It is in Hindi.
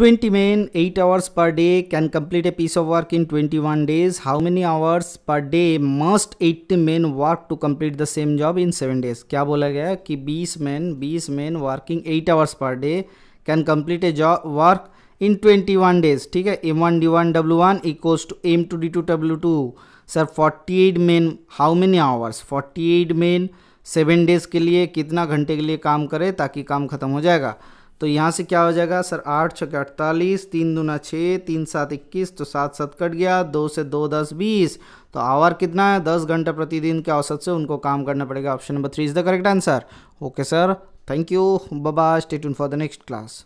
20 men 8 hours per day can complete a piece of work in 21 days how many hours per day must 80 men work to complete the same job in 7 days kya bola gaya ki 20 men 20 men working 8 hours per day can complete a job work in 21 days theek hai m1 d1 w1 equals to m2 d2 w2 sir 48 men how many hours 48 men 7 days ke liye kitna ghante ke liye kaam kare taki kaam khatam ho jayega तो यहाँ से क्या हो जाएगा सर आठ छः अड़तालीस तीन दूना छः तीन सात इक्कीस तो सात सात कट गया दो से दो दस बीस तो आवर कितना है दस घंटे प्रतिदिन के औसत से उनको काम करना पड़ेगा option number three is the correct answer okay sir thank you बाबा stay for the next class